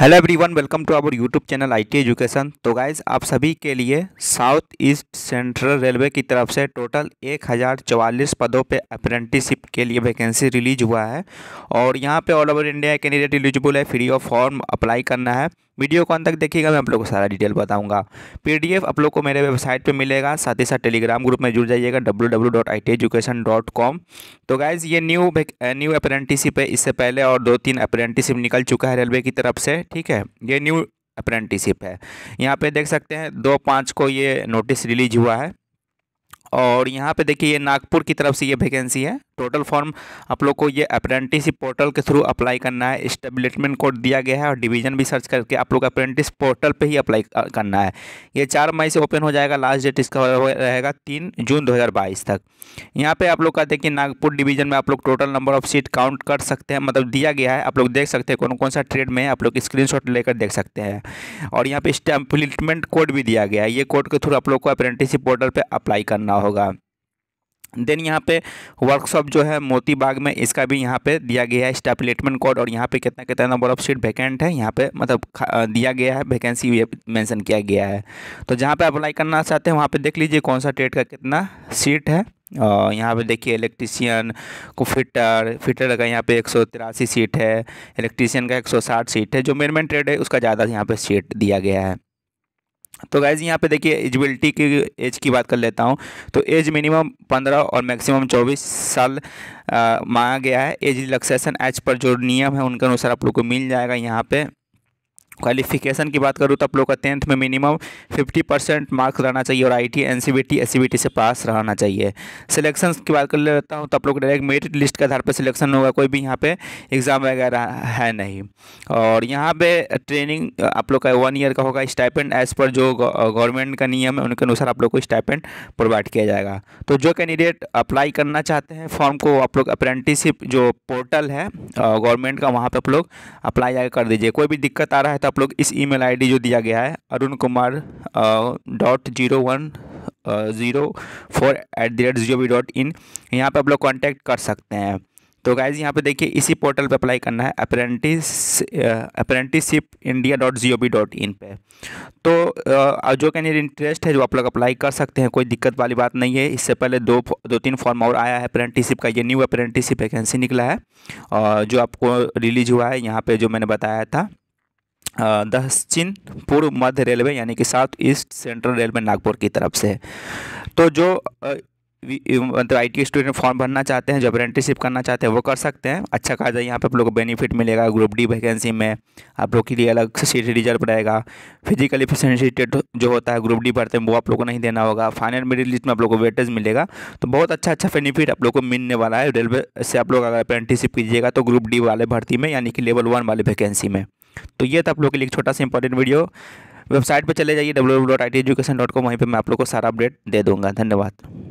hello everyone welcome to our YouTube channel IT education तो guys आप सभी के लिए साउथ ईस्ट सेंट्रल रेलवे की तरफ से टोटल एक हज़ार चवालीस पदों पे अप्रेंटिसिप के लिए वैकेंसी रिलीज हुआ है और यहाँ पे all over India candidate eligible है फ्री ऑफ फॉर्म अप्लाई करना है वीडियो को अंत तक देखिएगा मैं आप लोग को सारा डिटेल बताऊंगा पीडीएफ आप लोग को मेरे वेबसाइट पे मिलेगा साथ ही साथ टेलीग्राम ग्रुप में जुड़ जाइएगा डब्ल्यू तो गाइज़ ये न्यू न्यू अप्रेंटिसिप है इससे पहले और दो तीन अप्रेंटिसिप निकल चुका है रेलवे की तरफ से ठीक है ये न्यू अप्रेंटिसिप है यहाँ पर देख सकते हैं दो पाँच को ये नोटिस रिलीज हुआ है और यहाँ पे देखिए ये नागपुर की तरफ से ये वैकेंसी है टोटल फॉर्म आप लोग को ये अप्रेंटिस पोर्टल के थ्रू अप्लाई करना है स्टेबलिटमेंट कोड दिया गया है और डिवीजन भी सर्च करके आप लोग अप्रेंटिस पोर्टल पे ही अप्लाई करना है ये चार मई से ओपन हो जाएगा लास्ट डेट इसका रहेगा तीन जून दो तक यहाँ पर आप लोग का देखिए नागपुर डिवीजन में आप लोग total number of seat count कर सकते हैं मतलब दिया गया है आप लोग देख सकते हैं कौन कौन सा ट्रेड में है आप लोग स्क्रीन लेकर देख सकते हैं और यहाँ पर स्टेम्पलिटमेंट कोड भी दिया गया है ये कोड के थ्रू आप लोग को अप्रेंटिस पोर्टल पर अप्लाई करना होगा देन यहाँ पे वर्कशॉप जो है मोती बाग में इसका भी यहाँ पे दिया गया है स्टाफ प्लेटमेंट कोड और यहाँ पे कितना कितना नंबर ऑफ सीट वैकेंट है यहाँ पे मतलब दिया गया है वैकेंसी भी मेंशन किया गया है तो जहाँ पे अप्लाई करना चाहते हैं वहाँ पे देख लीजिए कौन सा ट्रेड का कितना सीट है और यहाँ पे देखिए इलेक्ट्रीसियन को फिटर फिटर का यहाँ पे एक सौ तिरासी सीट है इलेक्ट्रीसियन का एक सौ साठ सीट है जो मेन मेन ट्रेड है उसका ज़्यादा यहाँ पर सीट दिया गया है तो गाइज़ यहाँ पे देखिए एजबिलिटी की एज की बात कर लेता हूँ तो एज मिनिमम पंद्रह और मैक्सिमम चौबीस साल मांगा गया है एज रिलैक्सेशन एज पर जो नियम है उनके अनुसार आप लोग को मिल जाएगा यहाँ पे क्वालिफिकेशन की बात करूँ तो आप लोग का टेंथ में मिनिमम 50 परसेंट मार्क्स रहना चाहिए और I T N C V T S C V T से पास रहना चाहिए सिलेक्शन की बात कर लेता हूँ तो आप लोग डायरेक्ट मेरिट लिस्ट के आधार पर सिलेक्शन होगा कोई भी यहाँ पे एग्ज़ाम वगैरह है नहीं और यहाँ पे ट्रेनिंग आप लोग का वन ईयर का होगा स्टाइपेंड एज पर जो गवर्नमेंट का नियम है उनके अनुसार आप लोग को स्टाइपेंड प्रोवाइड किया जाएगा तो जो कैंडिडेट अप्लाई करना चाहते हैं फॉर्म को आप लोग अप्रेंटिसिप जो पोर्टल है गवर्नमेंट का वहाँ पर आप लोग अप्लाई कर दीजिए कोई भी दिक्कत आ रहा है तो आप लोग इस ईमेल आईडी जो दिया गया है Arun Kumar dot zero one zero four at the rate G O V dot in यहाँ पर आप लोग कॉन्टैक्ट कर सकते हैं तो गाइज यहाँ पे देखिए इसी पोर्टल पे अप्लाई करना है apprentice apprenticeship India dot G O V dot in पर तो आ, जो कैंडिडेट इंटरेस्ट है जो आप लोग अप्लाई कर सकते हैं कोई दिक्कत वाली बात नहीं है इससे पहले दो दो तीन फॉर्म और आया है अप्रेंटिसशिप का ये न्यू अप्रेंटिसशिप वैकेंसी निकला है और जो आपको रिलीज हुआ है यहाँ पर जो मैंने बताया था दक्षिण पूर्व मध्य रेलवे यानी कि south east central railway Nagpur की तरफ से है तो जो मतलब आई टी स्टूडेंट फॉर्म भरना चाहते हैं जो अप्रेंटिसिप करना चाहते हैं वो कर सकते हैं अच्छा खासा यहाँ पे आप लोग को बेनिफिट मिलेगा ग्रुप डी वैकेंसी में आप लोग के लिए अलग से सीट रिजर्व रहेगा फिजिकली इफिशेंसी जो होता है ग्रुप डी भरते हैं वो आप लोग को नहीं देना होगा फाइनल मेरिट लिस्ट में आप लोग को वेटेज मिलेगा तो बहुत अच्छा अच्छा बेनिफिट आप लोग को मिलने वाला है रेलवे से आप लोग अगर अप्रेंटिसिप कीजिएगा तो ग्रुप डी वाले भर्ती में यानी कि लेवल वन वाले वैकेंसी में तो ये था आप लोग के लिए एक छोटा सा इंपॉर्टेंट वीडियो वेबसाइट पर चले जाइए W W dot I T education dot com वहीं पर मैं आप लोग को सारा अपडेट दे दूँगा धन्यवाद